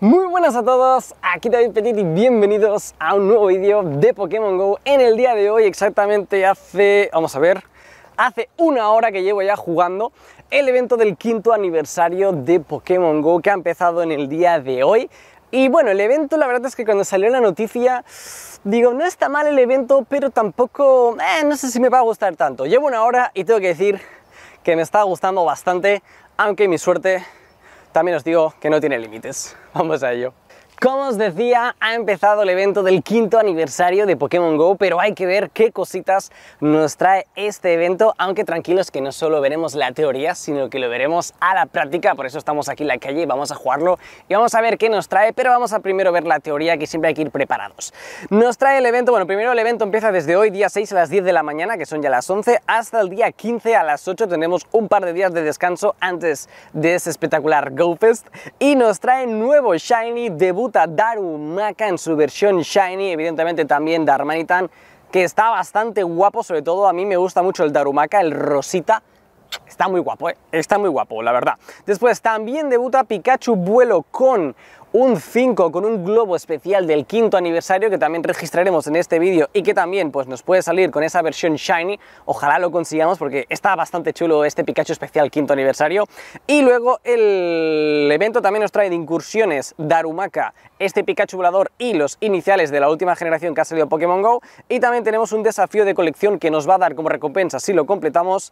Muy buenas a todos, aquí David Petit y bienvenidos a un nuevo vídeo de Pokémon GO En el día de hoy exactamente hace, vamos a ver, hace una hora que llevo ya jugando el evento del quinto aniversario de Pokémon GO que ha empezado en el día de hoy y bueno, el evento la verdad es que cuando salió la noticia, digo, no está mal el evento, pero tampoco, eh, no sé si me va a gustar tanto. Llevo una hora y tengo que decir que me está gustando bastante, aunque mi suerte también os digo que no tiene límites. Vamos a ello. Como os decía, ha empezado el evento del quinto aniversario de Pokémon GO, pero hay que ver qué cositas nos trae este evento, aunque tranquilos que no solo veremos la teoría, sino que lo veremos a la práctica, por eso estamos aquí en la calle y vamos a jugarlo y vamos a ver qué nos trae, pero vamos a primero ver la teoría que siempre hay que ir preparados. Nos trae el evento, bueno, primero el evento empieza desde hoy, día 6 a las 10 de la mañana, que son ya las 11, hasta el día 15 a las 8, tenemos un par de días de descanso antes de ese espectacular GoFest, y nos trae nuevo Shiny debut Darumaka en su versión Shiny, evidentemente también Darmanitan, que está bastante guapo, sobre todo a mí me gusta mucho el Darumaka, el rosita, Está muy guapo, eh, está muy guapo, la verdad. Después también debuta Pikachu Vuelo con un 5 con un globo especial del quinto aniversario que también registraremos en este vídeo y que también pues, nos puede salir con esa versión shiny, ojalá lo consigamos porque está bastante chulo este Pikachu especial quinto aniversario. Y luego el evento también nos trae de incursiones Darumaka, este Pikachu volador y los iniciales de la última generación que ha salido Pokémon GO y también tenemos un desafío de colección que nos va a dar como recompensa si lo completamos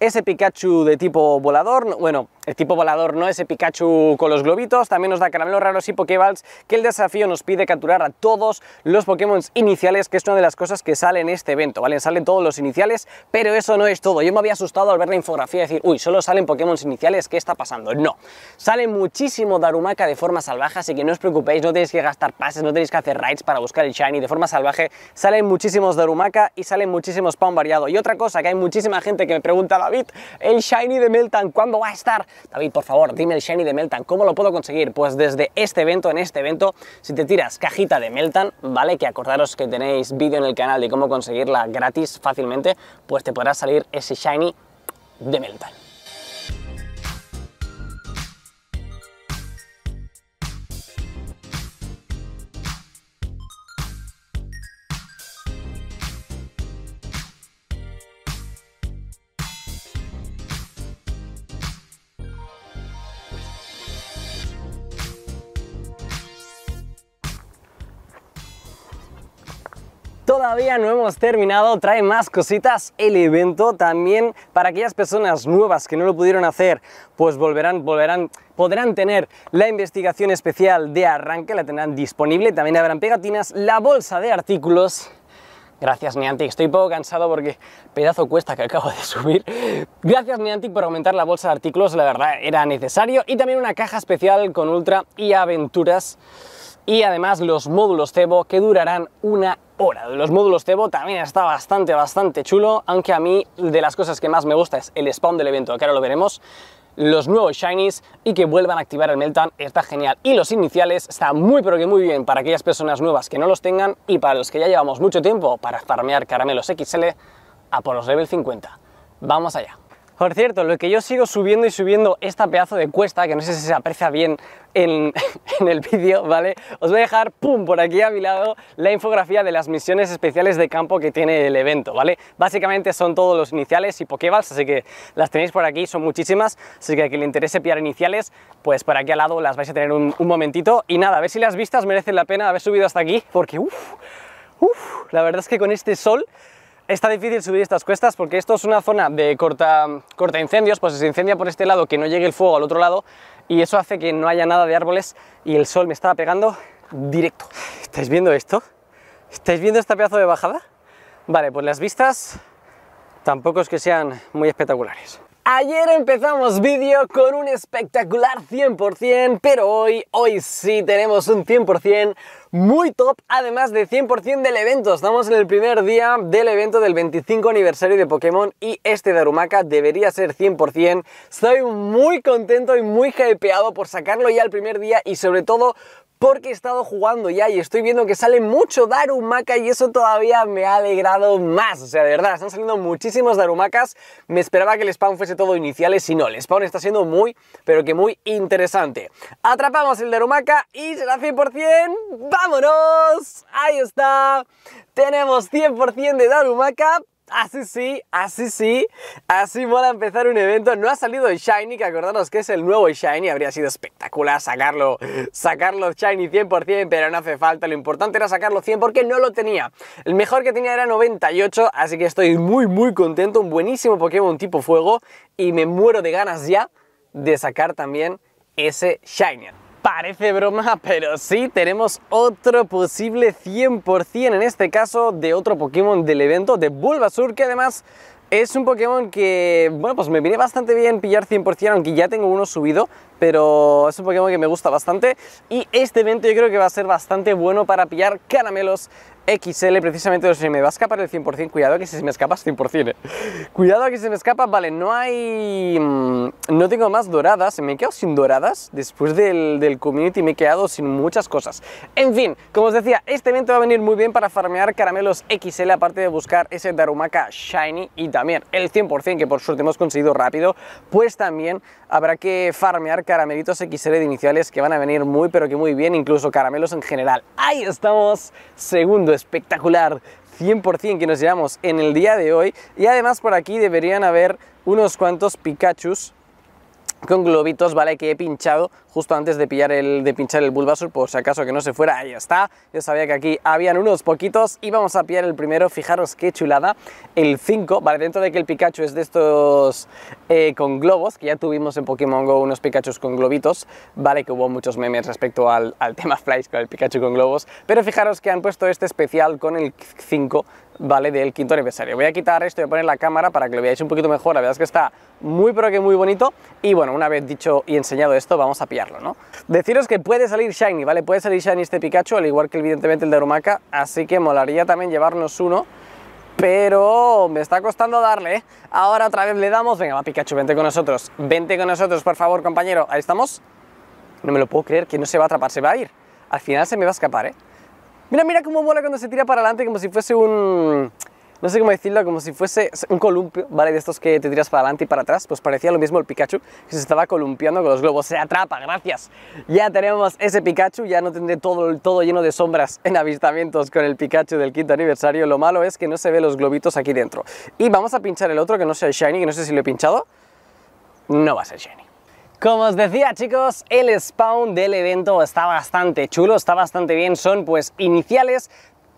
ese Pikachu de tipo volador, bueno, el tipo volador no, ese Pikachu con los globitos, también nos da caramelos raros y Pokéballs que el desafío nos pide capturar a todos los Pokémon iniciales, que es una de las cosas que sale en este evento, ¿vale? Salen todos los iniciales, pero eso no es todo. Yo me había asustado al ver la infografía y decir, uy, solo salen Pokémon iniciales, ¿qué está pasando? No, sale muchísimo Darumaka de forma salvaje, así que no os preocupéis, no tenéis que gastar pases, no tenéis que hacer raids para buscar el Shiny de forma salvaje. Salen muchísimos Darumaka y salen muchísimos Pawn variado. Y otra cosa, que hay muchísima gente que me pregunta, David, el Shiny de Meltan, ¿cuándo va a estar? David, por favor, dime el Shiny de Meltan, ¿cómo lo puedo conseguir? Pues desde este este evento, en este evento, si te tiras cajita de Meltan, ¿vale? Que acordaros que tenéis vídeo en el canal de cómo conseguirla gratis fácilmente, pues te podrá salir ese shiny de Meltan. Todavía no hemos terminado, trae más cositas el evento también para aquellas personas nuevas que no lo pudieron hacer, pues volverán, volverán, podrán tener la investigación especial de arranque, la tendrán disponible, también habrán pegatinas, la bolsa de artículos Gracias Niantic, estoy poco cansado porque pedazo cuesta que acabo de subir. Gracias Niantic por aumentar la bolsa de artículos, la verdad era necesario. Y también una caja especial con Ultra y Aventuras. Y además los módulos Cebo que durarán una hora. Los módulos tebo también está bastante, bastante chulo, aunque a mí de las cosas que más me gusta es el spawn del evento, que ahora lo veremos, los nuevos shinies y que vuelvan a activar el Meltan, está genial. Y los iniciales está muy pero que muy bien para aquellas personas nuevas que no los tengan y para los que ya llevamos mucho tiempo para farmear caramelos XL a por los level 50. Vamos allá. Por cierto, lo que yo sigo subiendo y subiendo esta pedazo de cuesta, que no sé si se aprecia bien en, el vídeo, ¿vale? Os voy a dejar, pum, por aquí a mi lado, la infografía de las misiones especiales de campo que tiene el evento, ¿vale? Básicamente son todos los iniciales y pokeballs, así que las tenéis por aquí, son muchísimas, así que a quien le interese pillar iniciales, pues por aquí al lado las vais a tener un, un momentito. Y nada, a ver si las vistas merecen la pena haber subido hasta aquí, porque uff, uff, la verdad es que con este sol Está difícil subir estas cuestas porque esto es una zona de corta, corta incendios, pues se incendia por este lado que no llegue el fuego al otro lado y eso hace que no haya nada de árboles y el sol me estaba pegando directo. ¿Estáis viendo esto? ¿Estáis viendo este pedazo de bajada? Vale, pues las vistas tampoco es que sean muy espectaculares. Ayer empezamos vídeo con un espectacular 100%, pero hoy, hoy sí tenemos un 100% muy top, además de 100% del evento. Estamos en el primer día del evento del 25 aniversario de Pokémon y este Darumaka debería ser 100%. Estoy muy contento y muy hypeado por sacarlo ya el primer día y sobre todo porque he estado jugando ya y estoy viendo que sale mucho Darumaka y eso todavía me ha alegrado más. O sea, de verdad, están saliendo muchísimos Darumakas. Me esperaba que el spawn fuese todo iniciales y no, el spawn está siendo muy, pero que muy interesante. Atrapamos el Darumaka y será 100%. ¡Vamos! ¡Vámonos! Ahí está. Tenemos 100% de Darumaka. Así sí, así sí, así mola empezar un evento. No ha salido el Shiny, que acordaros que es el nuevo Shiny. Habría sido espectacular sacarlo, sacarlo Shiny 100%, pero no hace falta. Lo importante era sacarlo 100 porque no lo tenía. El mejor que tenía era 98, así que estoy muy, muy contento. Un buenísimo Pokémon tipo fuego y me muero de ganas ya de sacar también ese Shiny. Parece broma, pero sí, tenemos otro posible 100%, en este caso de otro Pokémon del evento, de Bulbasur, que además es un Pokémon que, bueno, pues me viene bastante bien pillar 100%, aunque ya tengo uno subido, pero es un Pokémon que me gusta bastante. Y este evento yo creo que va a ser bastante bueno para pillar caramelos XL precisamente, se me va a escapar el 100%, cuidado que si se me escapa es 100%, eh. cuidado que se me escapa, vale, no hay, mm, no tengo más doradas, me he quedado sin doradas, después del, del community me he quedado sin muchas cosas, en fin, como os decía, este evento va a venir muy bien para farmear caramelos XL, aparte de buscar ese Darumaka Shiny y también el 100% que por suerte hemos conseguido rápido, pues también habrá que farmear caramelitos XL de iniciales que van a venir muy pero que muy bien, incluso caramelos en general, ahí estamos, segundo espectacular 100% que nos llevamos en el día de hoy. Y además por aquí deberían haber unos cuantos Pikachus con globitos, ¿vale? Que he pinchado justo antes de pillar el, de pinchar el Bulbasaur, por si acaso que no se fuera, ahí está, yo sabía que aquí habían unos poquitos y vamos a pillar el primero, fijaros qué chulada, el 5, vale, dentro de que el Pikachu es de estos eh, con globos, que ya tuvimos en Pokémon GO unos Pikachus con globitos, vale, que hubo muchos memes respecto al, al tema Flies con el Pikachu con globos, pero fijaros que han puesto este especial con el 5 ¿vale? Del quinto aniversario. Voy a quitar esto y voy a poner la cámara para que lo veáis un poquito mejor. La verdad es que está muy, pero que muy bonito. Y bueno, una vez dicho y enseñado esto, vamos a pillar Deciros que puede salir Shiny, ¿vale? Puede salir Shiny este Pikachu, al igual que evidentemente el de Arumaka, así que molaría también llevarnos uno pero me está costando darle. ¿eh? Ahora otra vez le damos. Venga, va Pikachu, vente con nosotros. Vente con nosotros, por favor, compañero. Ahí estamos. No me lo puedo creer que no se va a atrapar, se va a ir. Al final se me va a escapar, ¿eh? Mira, mira cómo mola cuando se tira para adelante como si fuese un no sé cómo decirlo, como si fuese un columpio, ¿vale? De estos que te tiras para adelante y para atrás, pues parecía lo mismo el Pikachu, que se estaba columpiando con los globos. ¡Se atrapa! ¡Gracias! Ya tenemos ese Pikachu, ya no tendré todo, todo lleno de sombras en avistamientos con el Pikachu del quinto aniversario. Lo malo es que no se ve los globitos aquí dentro. Y vamos a pinchar el otro, que no sea el Shiny, que no sé si lo he pinchado. No va a ser Shiny. Como os decía chicos, el spawn del evento está bastante chulo, está bastante bien, son pues iniciales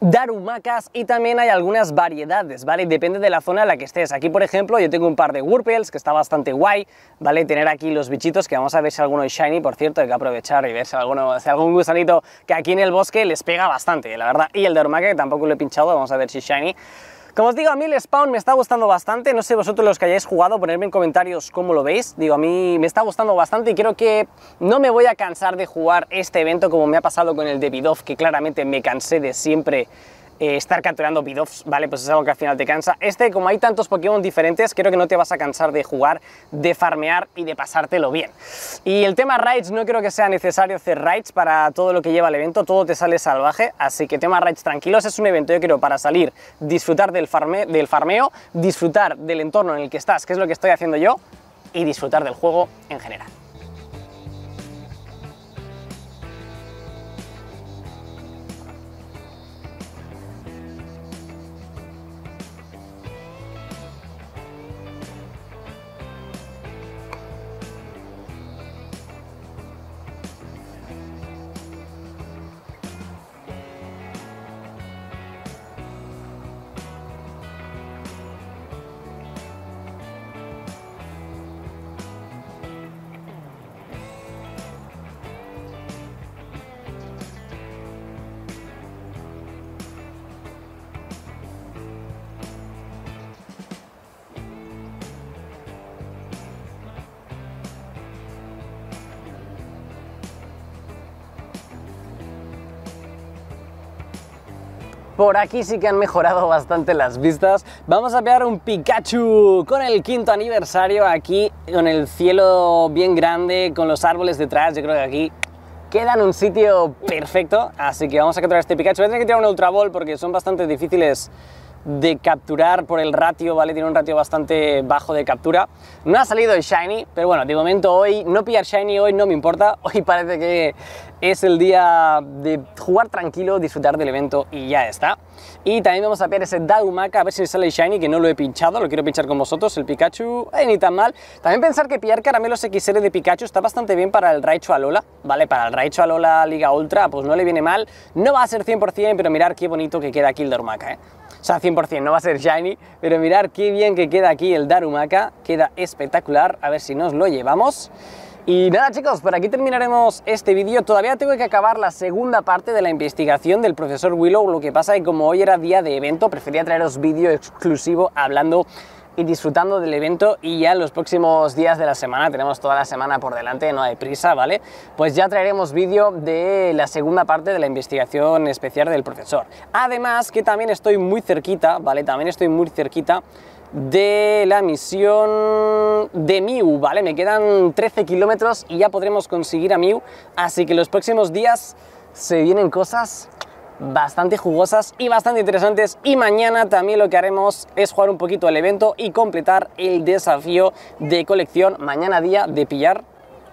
darumacas y también hay algunas variedades, ¿vale? Depende de la zona en la que estés. Aquí, por ejemplo, yo tengo un par de Wurpels que está bastante guay, ¿vale? Tener aquí los bichitos que vamos a ver si alguno es shiny, por cierto, hay que aprovechar y ver si, alguno, si algún gusanito que aquí en el bosque les pega bastante, la verdad. Y el darumaca que tampoco lo he pinchado, vamos a ver si es shiny. Como os digo, a mí el spawn me está gustando bastante, no sé vosotros los que hayáis jugado, ponerme en comentarios cómo lo veis, digo, a mí me está gustando bastante y creo que no me voy a cansar de jugar este evento como me ha pasado con el de que claramente me cansé de siempre eh, estar capturando bidoffs, ¿vale? Pues es algo que al final te cansa. Este, como hay tantos Pokémon diferentes, creo que no te vas a cansar de jugar, de farmear y de pasártelo bien. Y el tema raids, no creo que sea necesario hacer raids para todo lo que lleva el evento, todo te sale salvaje, así que tema raids tranquilos, es un evento, yo creo, para salir, disfrutar del, del farmeo, disfrutar del entorno en el que estás, que es lo que estoy haciendo yo, y disfrutar del juego en general. Por aquí sí que han mejorado bastante las vistas. Vamos a pegar un Pikachu con el quinto aniversario aquí, con el cielo bien grande, con los árboles detrás. Yo creo que aquí queda un sitio perfecto, así que vamos a capturar este Pikachu. Voy a tener que tirar un Ultra Ball porque son bastante difíciles de capturar por el ratio, ¿vale? Tiene un ratio bastante bajo de captura. No ha salido el Shiny, pero bueno, de momento hoy no pillar Shiny hoy no me importa. Hoy parece que es el día de jugar tranquilo, disfrutar del evento y ya está. Y también vamos a pillar ese Darumaka, a ver si sale Shiny, que no lo he pinchado, lo quiero pinchar con vosotros, el Pikachu, ni tan mal. También pensar que pillar caramelos XL de Pikachu está bastante bien para el Raichu Alola, ¿vale? Para el Raichu Alola Liga Ultra, pues no le viene mal, no va a ser 100%, pero mirar qué bonito que queda aquí el Darumaka, ¿eh? O sea, 100% no va a ser shiny, pero mirar qué bien que queda aquí el Darumaka, queda espectacular, a ver si nos lo llevamos. Y nada chicos, por aquí terminaremos este vídeo. Todavía tengo que acabar la segunda parte de la investigación del profesor Willow. Lo que pasa es que como hoy era día de evento, prefería traeros vídeo exclusivo hablando y disfrutando del evento y ya en los próximos días de la semana, tenemos toda la semana por delante, no hay prisa, ¿vale? Pues ya traeremos vídeo de la segunda parte de la investigación especial del profesor. Además que también estoy muy cerquita, ¿vale? También estoy muy cerquita de la misión de Miu, ¿vale? Me quedan 13 kilómetros y ya podremos conseguir a Miu, así que los próximos días se vienen cosas bastante jugosas y bastante interesantes y mañana también lo que haremos es jugar un poquito al evento y completar el desafío de colección mañana día de pillar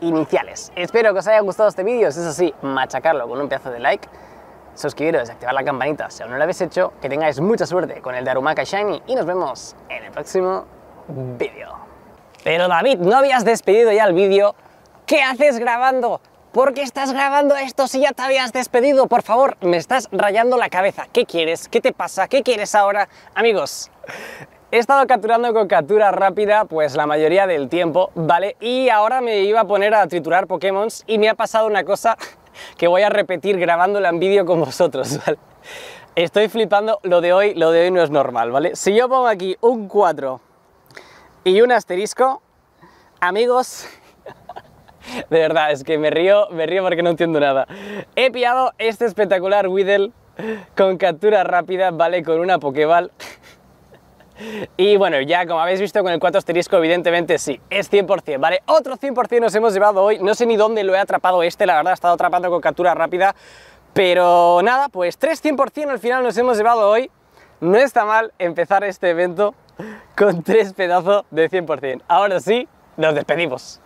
iniciales. Espero que os haya gustado este vídeo, si es así, machacarlo con un pedazo de like suscribiros, activar la campanita si aún no lo habéis hecho, que tengáis mucha suerte con el Arumaka Shiny y nos vemos en el próximo vídeo. Pero David, ¿no habías despedido ya el vídeo? ¿Qué haces grabando? ¿Por qué estás grabando esto si ya te habías despedido? Por favor, me estás rayando la cabeza. ¿Qué quieres? ¿Qué te pasa? ¿Qué quieres ahora? Amigos, He estado capturando con captura rápida pues la mayoría del tiempo, ¿vale? Y ahora me iba a poner a triturar Pokémon y me ha pasado una cosa que voy a repetir grabándola en vídeo con vosotros, ¿vale? Estoy flipando, lo de hoy, lo de hoy no es normal, ¿vale? Si yo pongo aquí un 4 y un asterisco, amigos, de verdad, es que me río, me río porque no entiendo nada. He pillado este espectacular Whittle con captura rápida, ¿vale? Con una Pokeball... Y bueno, ya como habéis visto con el 4 asterisco, evidentemente sí, es 100%, ¿vale? Otro 100% nos hemos llevado hoy, no sé ni dónde lo he atrapado este, la verdad ha estado atrapando con captura rápida, pero nada, pues 3 100% al final nos hemos llevado hoy, no está mal empezar este evento con tres pedazos de 100%. Ahora sí, nos despedimos.